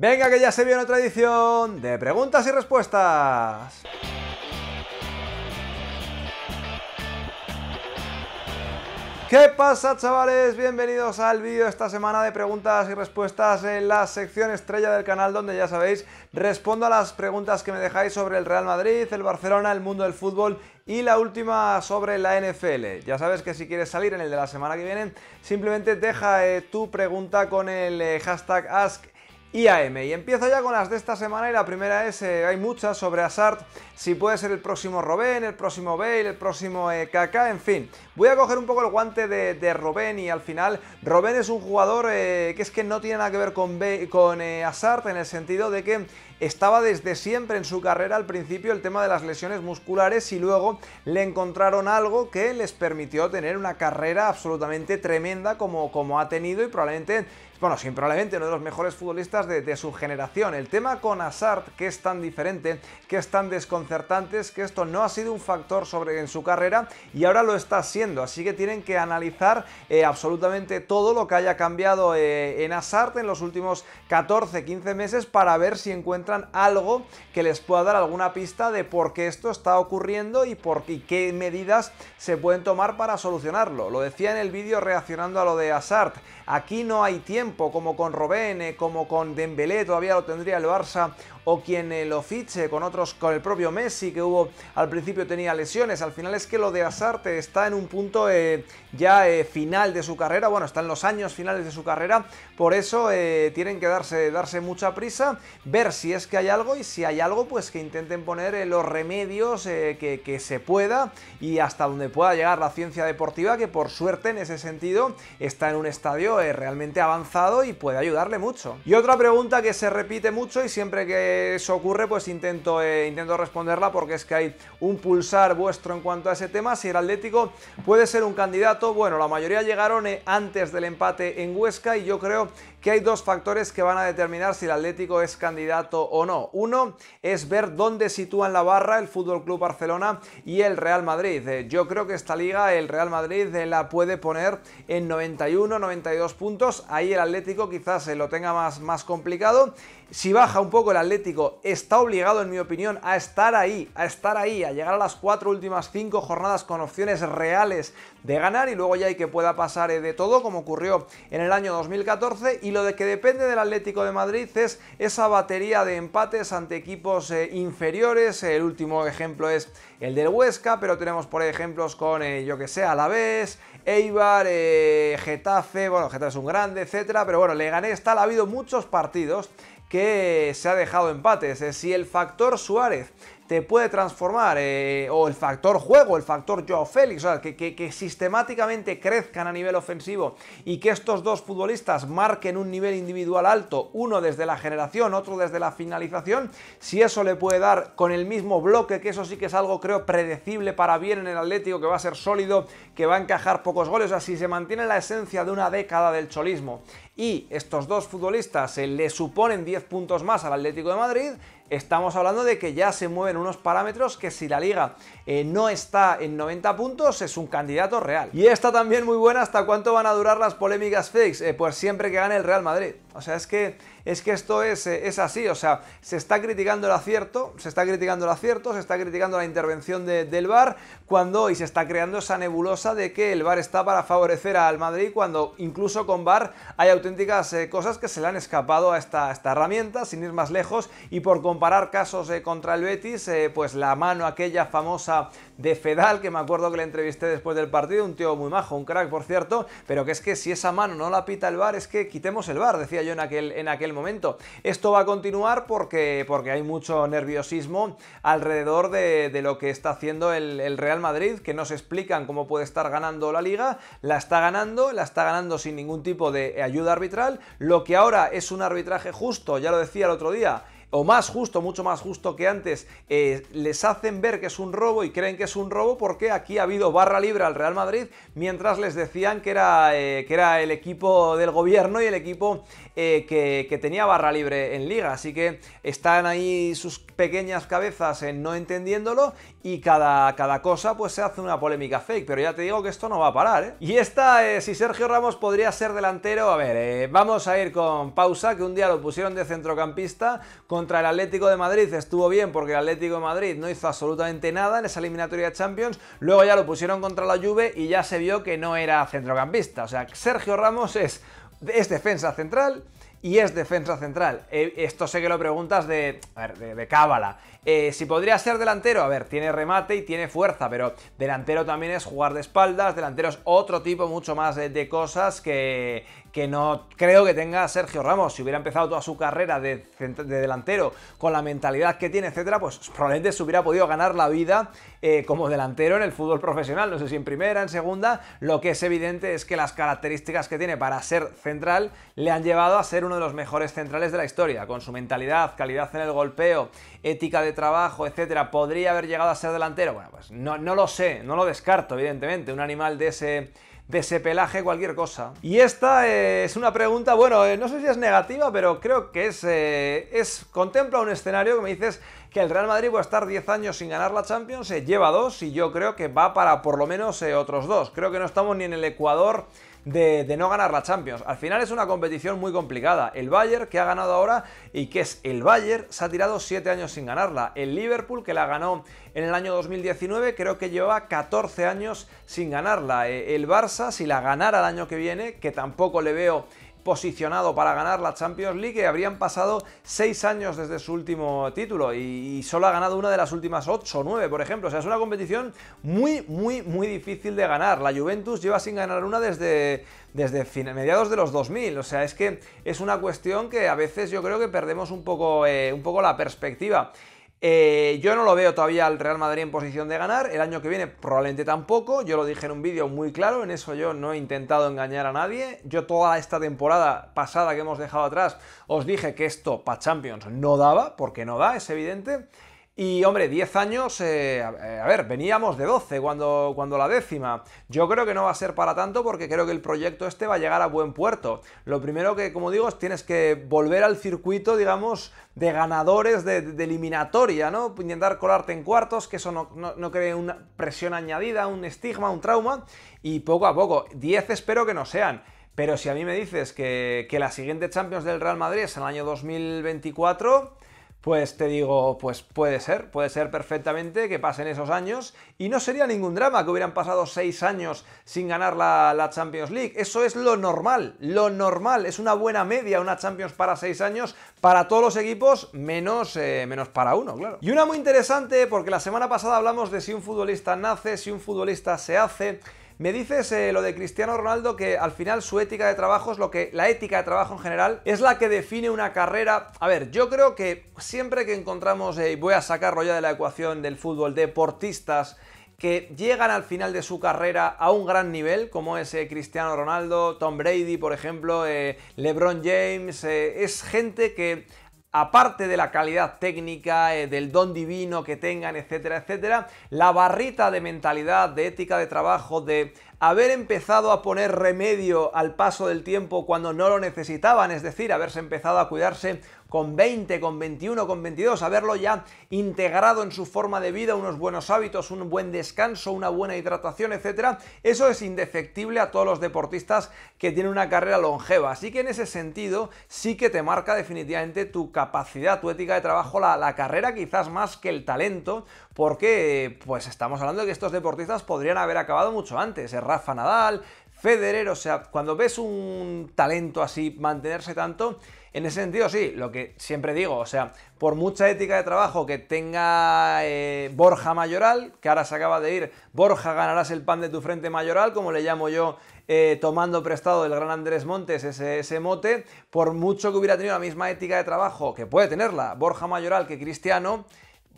Venga, que ya se viene otra edición de preguntas y respuestas. ¿Qué pasa chavales? Bienvenidos al vídeo esta semana de preguntas y respuestas en la sección estrella del canal donde ya sabéis respondo a las preguntas que me dejáis sobre el Real Madrid, el Barcelona, el mundo del fútbol y la última sobre la NFL. Ya sabes que si quieres salir en el de la semana que viene simplemente deja eh, tu pregunta con el eh, hashtag Ask y M Y empiezo ya con las de esta semana y la primera es, eh, hay muchas sobre Asart, si puede ser el próximo Robén, el próximo Bale, el próximo eh, Kaká, en fin. Voy a coger un poco el guante de, de y al final Robén es un jugador eh, que es que no tiene nada que ver con, con Asart en el sentido de que estaba desde siempre en su carrera al principio el tema de las lesiones musculares y luego le encontraron algo que les permitió tener una carrera absolutamente tremenda como, como ha tenido y probablemente bueno, probablemente uno de los mejores futbolistas de, su generación. El tema con Hazard, que es tan diferente, que es tan desconcertante, es que esto no ha sido un factor sobre, en su carrera y ahora lo está siendo. Así que tienen que analizar eh, absolutamente todo lo que haya cambiado eh, en Hazard en los últimos 14, 15 meses para ver si encuentran algo que les pueda dar alguna pista de por qué esto está ocurriendo y por qué medidas se pueden tomar para solucionarlo. Lo decía en el vídeo reaccionando a lo de Hazard. Aquí no hay tiempo, como con Robene, como con Dembélé, todavía lo tendría el Barça o quien eh, lo fiche con otros, con el propio Messi que hubo al principio tenía lesiones. Al final es que lo de Asarte está en un punto eh, ya eh, final de su carrera, bueno, está en los años finales de su carrera, por eso tienen que darse, darse mucha prisa, ver si es que hay algo y si hay algo, pues que intenten poner los remedios que se pueda y hasta donde pueda llegar la ciencia deportiva, que por suerte en ese sentido está en un estadio realmente avanzado y puede ayudarle mucho. Y otra pregunta que se repite mucho y siempre que se ocurre, pues intento, eh, intento responderla porque es que hay un pulsar vuestro en cuanto a ese tema. Si el Atlético puede ser un candidato, bueno, la mayoría llegaron eh, antes del empate en Huesca y yo creo que hay dos factores que van a determinar si el Atlético es candidato o no. Uno es ver dónde sitúan la barra el Fútbol Club Barcelona y el Real Madrid. Eh, yo creo que esta liga el Real Madrid eh, la puede poner en 91, 92 puntos. Ahí el Atlético quizás eh, lo tenga más, más complicado. Si baja un poco el Atlético, está obligado, en mi opinión, a estar ahí, a estar ahí, a llegar a las cuatro últimas cinco jornadas con opciones reales de ganar y luego ya hay que pueda pasar eh, de todo como ocurrió en el año 2014 y lo de que depende del Atlético de Madrid es esa batería de empates ante equipos eh, inferiores, el último ejemplo es el del Huesca, pero tenemos por ejemplos con eh, yo que sé, Alavés, Eibar, Getafe, bueno, Getafe es un grande, etcétera, pero bueno, gané tal, ha habido muchos partidos que se ha dejado empates. Si el factor Suárez te este, puede transformar, eh, o el factor juego, el factor Joe Félix, o sea, que, sistemáticamente crezcan a nivel ofensivo y que estos dos futbolistas marquen un nivel individual alto, uno desde la generación, otro desde la finalización, si eso le puede dar con el mismo bloque, que eso sí que es algo creo predecible para bien en el Atlético, que va a ser sólido, que va a encajar pocos goles, o sea, si se mantiene la esencia de una década del cholismo y estos dos futbolistas se eh, le suponen 10 puntos más al Atlético de Madrid, estamos hablando de que ya se mueven unos parámetros que si la liga eh, no está en 90 puntos es un candidato real. Y está también muy buena, ¿hasta cuánto van a durar las polémicas fakes? Eh, pues siempre que gane el Real Madrid. O sea, es que es que esto es, eh, es así, o sea, se está criticando el acierto, se está criticando el acierto, se está criticando la intervención de, del VAR, cuando y se está creando esa nebulosa de que el VAR está para favorecer al Madrid, cuando incluso con VAR hay auténticas eh, cosas que se le han escapado a esta, esta, herramienta, sin ir más lejos, y por comparar casos eh, contra el Betis, pues la mano aquella famosa de Fedal, que me acuerdo que le entrevisté después del partido, un tío muy majo, un crack por cierto, pero que es que si esa mano no la pita el VAR, es que quitemos el VAR, decía yo en aquel, en aquel momento. Esto va a continuar porque, porque hay mucho nerviosismo alrededor de, lo que está haciendo el, el, Real Madrid, que no se explican cómo puede estar ganando la liga, la está ganando, la está ganando sin ningún tipo de ayuda arbitral, lo que ahora es un arbitraje justo, ya lo decía el otro día, o más justo, mucho más justo que antes, eh, les hacen ver que es un robo y creen que es un robo porque aquí ha habido barra libre al Real Madrid mientras les decían que era, eh, que era el equipo del gobierno y el equipo eh, que, tenía barra libre en liga. Así que están ahí sus pequeñas cabezas en no entendiéndolo y cada, cada cosa pues se hace una polémica fake, pero ya te digo que esto no va a parar. Y esta, si Sergio Ramos podría ser delantero, a ver, vamos a ir con pausa, que un día lo pusieron de centrocampista con contra el Atlético de Madrid estuvo bien porque el Atlético de Madrid no hizo absolutamente nada en esa eliminatoria de Champions. Luego ya lo pusieron contra la Juve y ya se vio que no era centrocampista. O sea, Sergio Ramos es, es defensa central y es defensa central. Eh, esto sé que lo preguntas de, de, cábala. Eh, si podría ser delantero, a ver, tiene remate y tiene fuerza, pero delantero también es jugar de espaldas, delantero es otro tipo mucho más de cosas que, que no creo que tenga Sergio Ramos. Si hubiera empezado toda su carrera de, delantero con la mentalidad que tiene, etcétera, pues probablemente se hubiera podido ganar la vida eh, como delantero en el fútbol profesional. No sé si en primera, en segunda. Lo que es evidente es que las características que tiene para ser central le han llevado a ser uno de los mejores centrales de la historia. Con su mentalidad, calidad en el golpeo, ética de trabajo, etcétera, podría haber llegado a ser delantero. Bueno, pues no, no lo sé, no lo descarto, evidentemente. Un animal de ese pelaje, cualquier cosa. Y esta eh, es una pregunta, bueno, eh, no sé si es negativa, pero creo que es, eh, es, contempla un escenario que me dices que el Real Madrid va a estar 10 años sin ganar la Champions, se lleva dos y yo creo que va para por lo menos otros dos. Creo que no estamos ni en el Ecuador de, no ganar la Champions. Al final es una competición muy complicada. El Bayern, que ha ganado ahora y que es el Bayern, se ha tirado 7 años sin ganarla. El Liverpool, que la ganó en el año 2019, creo que lleva 14 años sin ganarla. Eh, el Barça, si la ganara el año que viene, que tampoco le veo posicionado para ganar la Champions League, habrían pasado seis años desde su último título y, solo ha ganado una de las últimas ocho o nueve, por ejemplo. O sea, es una competición muy, muy, muy difícil de ganar. La Juventus lleva sin ganar una desde, desde mediados de los 2000. O sea, es que es una cuestión que a veces yo creo que perdemos un poco, eh, un poco la perspectiva. Eh, yo no lo veo todavía al Real Madrid en posición de ganar, el año que viene probablemente tampoco, yo lo dije en un vídeo muy claro, en eso yo no he intentado engañar a nadie, yo toda esta temporada pasada que hemos dejado atrás os dije que esto para Champions no daba, porque no da, es evidente, y hombre, 10 años, eh, eh, a ver, veníamos de 12 cuando, cuando la décima. Yo creo que no va a ser para tanto porque creo que el proyecto este va a llegar a buen puerto. Lo primero que, como digo, es tienes que volver al circuito, digamos, de ganadores de, eliminatoria, ¿no? Intentar colarte en cuartos, que eso no, cree una presión añadida, un estigma, un trauma. Y poco a poco, 10 espero que no sean. Pero si a mí me dices que, la siguiente Champions del Real Madrid es el año 2024 pues te digo, pues puede ser, puede ser perfectamente que pasen esos años y no sería ningún drama que hubieran pasado seis años sin ganar la, Champions League. Eso es lo normal, lo normal, es una buena media una Champions para seis años para todos los equipos, menos, eh, menos para uno, claro. Y una muy interesante porque la semana pasada hablamos de si un futbolista nace, si un futbolista se hace. Me dices eh, lo de Cristiano Ronaldo que al final su ética de trabajo es lo que, la ética de trabajo en general, es la que define una carrera. A ver, yo creo que siempre que encontramos, eh, y voy a sacarlo ya de la ecuación del fútbol, deportistas que llegan al final de su carrera a un gran nivel, como ese eh, Cristiano Ronaldo, Tom Brady, por ejemplo, LeBron James, es gente que aparte de la calidad técnica, eh, del don divino que tengan, etcétera, etcétera, la barrita de mentalidad, de ética de trabajo, de haber empezado a poner remedio al paso del tiempo cuando no lo necesitaban, es decir, haberse empezado a cuidarse con 20, con 21, con 22, haberlo ya integrado en su forma de vida, unos buenos hábitos, un buen descanso, una buena hidratación, etcétera, eso es indefectible a todos los deportistas que tienen una carrera longeva. Así que en ese sentido sí que te marca definitivamente tu capacidad, tu ética de trabajo, la, carrera quizás más que el talento, porque pues estamos hablando de que estos deportistas podrían haber acabado mucho antes. Eh, Rafa Nadal, Federer, o sea, cuando ves un talento así mantenerse tanto, en ese sentido, sí, lo que siempre digo, o sea, por mucha ética de trabajo que tenga eh, Borja Mayoral, que ahora se acaba de ir, Borja ganarás el pan de tu frente Mayoral, como le llamo yo, eh, tomando prestado del gran Andrés Montes ese, ese mote, por mucho que hubiera tenido la misma ética de trabajo, que puede tenerla Borja Mayoral que Cristiano,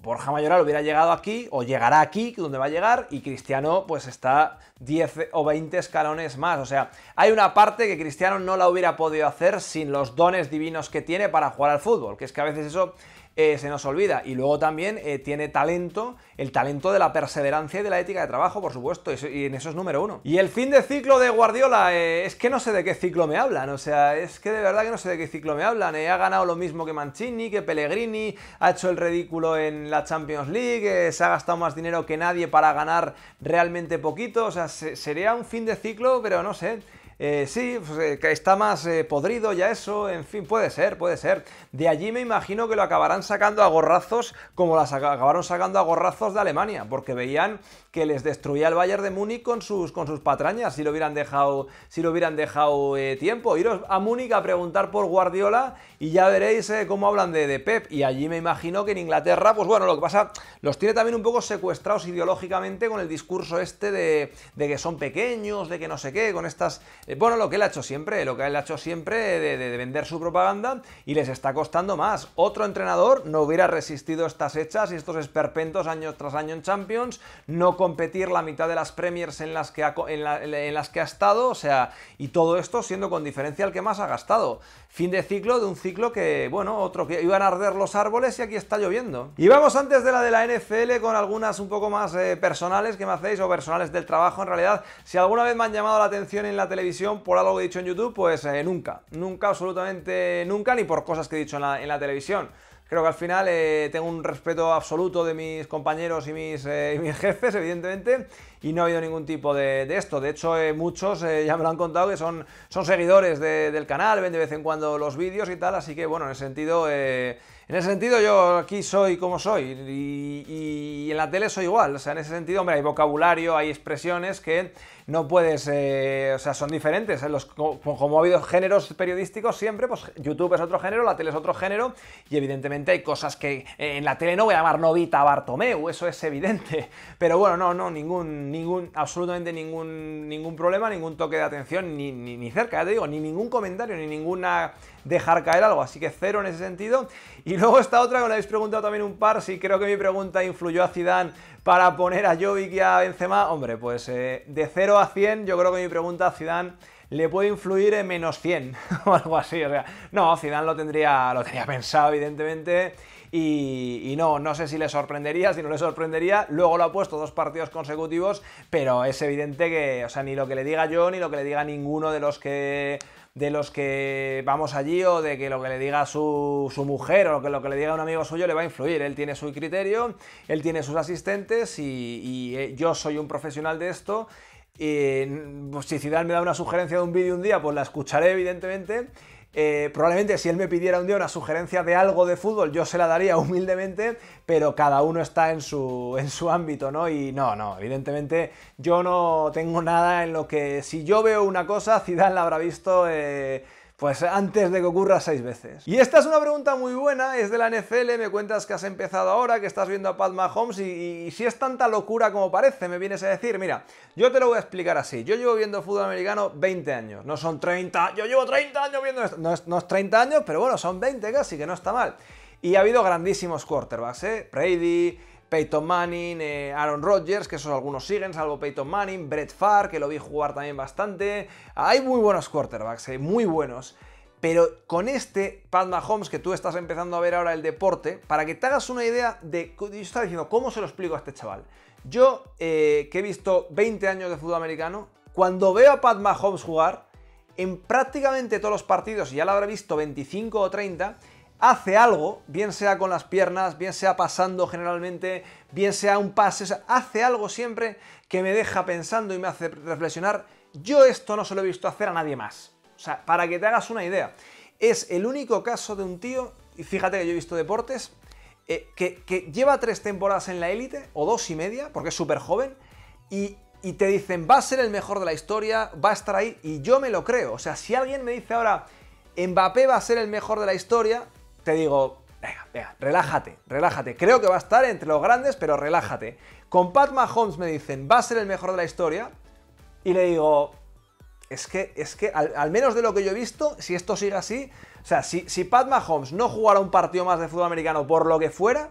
Borja Mayoral hubiera llegado aquí o llegará aquí, donde va a llegar, y Cristiano pues está 10 o 20 escalones más. O sea, hay una parte que Cristiano no la hubiera podido hacer sin los dones divinos que tiene para jugar al fútbol, que es que a veces eso eh, se nos olvida. Y luego también eh, tiene talento, el talento de la perseverancia y de la ética de trabajo, por supuesto, y en eso es número uno. Y el fin de ciclo de Guardiola, eh, es que no sé de qué ciclo me hablan, o sea, es que de verdad que no sé de qué ciclo me hablan. ha ganado lo mismo que Mancini, que Pellegrini, ha hecho el ridículo en la Champions League, se ha gastado más dinero que nadie para ganar realmente poquito, o sea, sería un fin de ciclo, pero no sé. Eh, sí, pues, eh, que está más eh, podrido ya eso, en fin, puede ser, puede ser. De allí me imagino que lo acabarán sacando a gorrazos como las acabaron sacando a gorrazos de Alemania, porque veían que les destruía el Bayern de Múnich con sus, con sus patrañas si lo hubieran dejado, si lo hubieran dejado tiempo. Iros a Múnich a preguntar por Guardiola y ya veréis cómo hablan de, Pep. Y allí me imagino que en Inglaterra, pues bueno, lo que pasa, los tiene también un poco secuestrados ideológicamente con el discurso este de, de que son pequeños, de que no sé qué, con estas eh, bueno, lo que él ha hecho siempre, lo que él ha hecho siempre de, vender su propaganda y les está costando más. Otro entrenador no hubiera resistido estas hechas y estos esperpentos año tras año en Champions, no competir la mitad de las Premiers en las que ha, estado, o sea, y todo esto siendo con diferencia el que más ha gastado. Fin de ciclo de un ciclo que, bueno, otro que iban a arder los árboles y aquí está lloviendo. Y vamos antes de la de la NFL con algunas un poco más eh, personales que me hacéis o personales del trabajo en realidad. Si alguna vez me han llamado la atención en la televisión, por algo he dicho en YouTube, pues eh, nunca, nunca, absolutamente nunca, ni por cosas que he dicho en la, televisión. Creo que al final eh, tengo un respeto absoluto de mis compañeros y mis, eh, y mis jefes, evidentemente, y no ha habido ningún tipo de, esto. De hecho, eh, muchos eh, ya me lo han contado que son, son seguidores del canal, ven de vez en cuando los vídeos y tal, así que bueno, en ese sentido... Eh, en ese sentido, yo aquí soy como soy y, en la tele soy igual. O sea, en ese sentido, hombre, hay vocabulario, hay expresiones que no puedes, o sea, son diferentes. como, ha habido géneros periodísticos siempre, pues YouTube es otro género, la tele es otro género y evidentemente hay cosas que en la tele no voy a llamar novita Bartomeu, eso es evidente. Pero bueno, no, no, ningún, ningún, absolutamente ningún, ningún problema, ningún toque de atención, ni, cerca, ya te digo, ni ningún comentario, ni ninguna dejar caer algo, así que cero en ese sentido. Y luego está otra que me habéis preguntado también un par, si creo que mi pregunta influyó a Zidane para poner a Jovic y a Benzema. Hombre, pues eh, de cero a 100 yo creo que mi pregunta a Zidane le puede influir en menos 100 o algo así. O sea, no, Zidane lo tendría, lo tenía pensado, evidentemente. Y, no, no sé si le sorprendería, si no le sorprendería. Luego lo ha puesto dos partidos consecutivos, pero es evidente que, o sea, ni lo que le diga yo, ni lo que le diga ninguno de los que de los que vamos allí o de que lo que le diga su, su mujer o lo que, lo que le diga un amigo suyo le va a influir. Él tiene su criterio, él tiene sus asistentes y eh, yo soy un profesional de esto y mm, si Zidane me da una sugerencia de un vídeo un día, pues la escucharé, evidentemente. Eh, probablemente si él me pidiera un día una sugerencia de algo de fútbol, yo se la daría humildemente, pero cada uno está en su, en su ámbito, ¿no? Y no, no, evidentemente yo no tengo nada en lo que... Si yo veo una cosa, Zidane la habrá visto... Eh, pues antes de que ocurra seis veces. Y esta es una pregunta muy buena, es de la NFL, me cuentas que has empezado ahora, que estás viendo a Pat Mahomes y, si es tanta locura como parece, me vienes a decir, mira, yo te lo voy a explicar así, yo llevo viendo fútbol americano 20 años, no son 30, yo llevo 30 años viendo esto, no es 30 años, pero bueno, son 20 casi, que no está mal. Y ha habido grandísimos quarterbacks, ¿eh? Brady, Peyton Manning, eh, Aaron Rodgers, que esos algunos siguen, salvo Peyton Manning, Brett Farr, que lo vi jugar también bastante. Hay muy buenos quarterbacks, eh, muy buenos. Pero con este Pat Mahomes que tú estás empezando a ver ahora el deporte, para que te hagas una idea de, yo estaba diciendo, ¿cómo se lo explico a este chaval? Yo, eh, que he visto 20 años de fútbol americano, cuando veo a Pat Mahomes jugar, en prácticamente todos los partidos, y ya lo habrá visto 25 o 30, hace algo, bien sea con las piernas, bien sea pasando generalmente, bien sea un pase, hace algo siempre que me deja pensando y me hace reflexionar. Yo esto no se lo he visto hacer a nadie más. O sea, para que te hagas una idea, es el único caso de un tío, y fíjate que yo he visto deportes, eh, que, lleva tres temporadas en la élite, o dos y media, porque es súper joven, y te dicen, va a ser el mejor de la historia, va a estar ahí, y yo me lo creo. O sea, si alguien me dice ahora, Mbappé va a ser el mejor de la historia, te digo, venga, venga, relájate, relájate. Creo que va a estar entre los grandes, pero relájate. Con Pat Mahomes me dicen, va a ser el mejor de la historia. Y le digo, es que, es que al, menos de lo que yo he visto, si esto sigue así, o sea, si, si Pat Mahomes no jugara un partido más de fútbol americano por lo que fuera,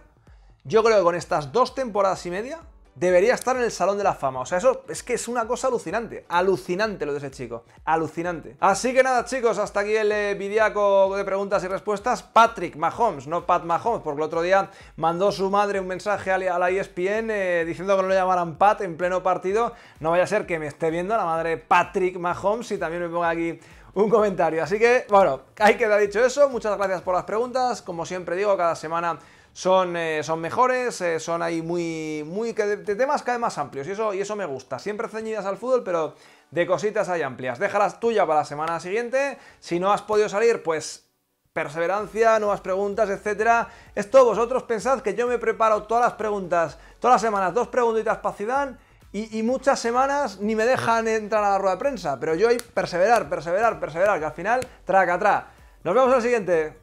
yo creo que con estas dos temporadas y media, debería estar en el Salón de la Fama. O sea, eso es que es una cosa alucinante. Alucinante lo de ese chico. Alucinante. Así que nada, chicos, hasta aquí el eh, de preguntas y respuestas. Patrick Mahomes, no Pat Mahomes, porque el otro día mandó su madre un mensaje a la ESPN eh, diciendo que no le llamaran Pat en pleno partido. No vaya a ser que me esté viendo la madre Patrick Mahomes y también me ponga aquí un comentario. Así que, bueno, ahí queda dicho eso. Muchas gracias por las preguntas. Como siempre digo, cada semana son, eh, son mejores, eh, son ahí muy, muy de temas cada vez más amplios y eso, y eso me gusta. Siempre ceñidas al fútbol, pero de cositas hay amplias. Déjalas tuya para la semana siguiente. Si no has podido salir, pues perseverancia, nuevas preguntas, etcétera. Esto vosotros pensad que yo me preparo todas las preguntas, todas las semanas, dos preguntitas para Zidane y, muchas semanas ni me dejan entrar a la rueda de prensa. Pero yo hay perseverar, perseverar, perseverar, que al final, traca, atrás. Nos vemos en el siguiente.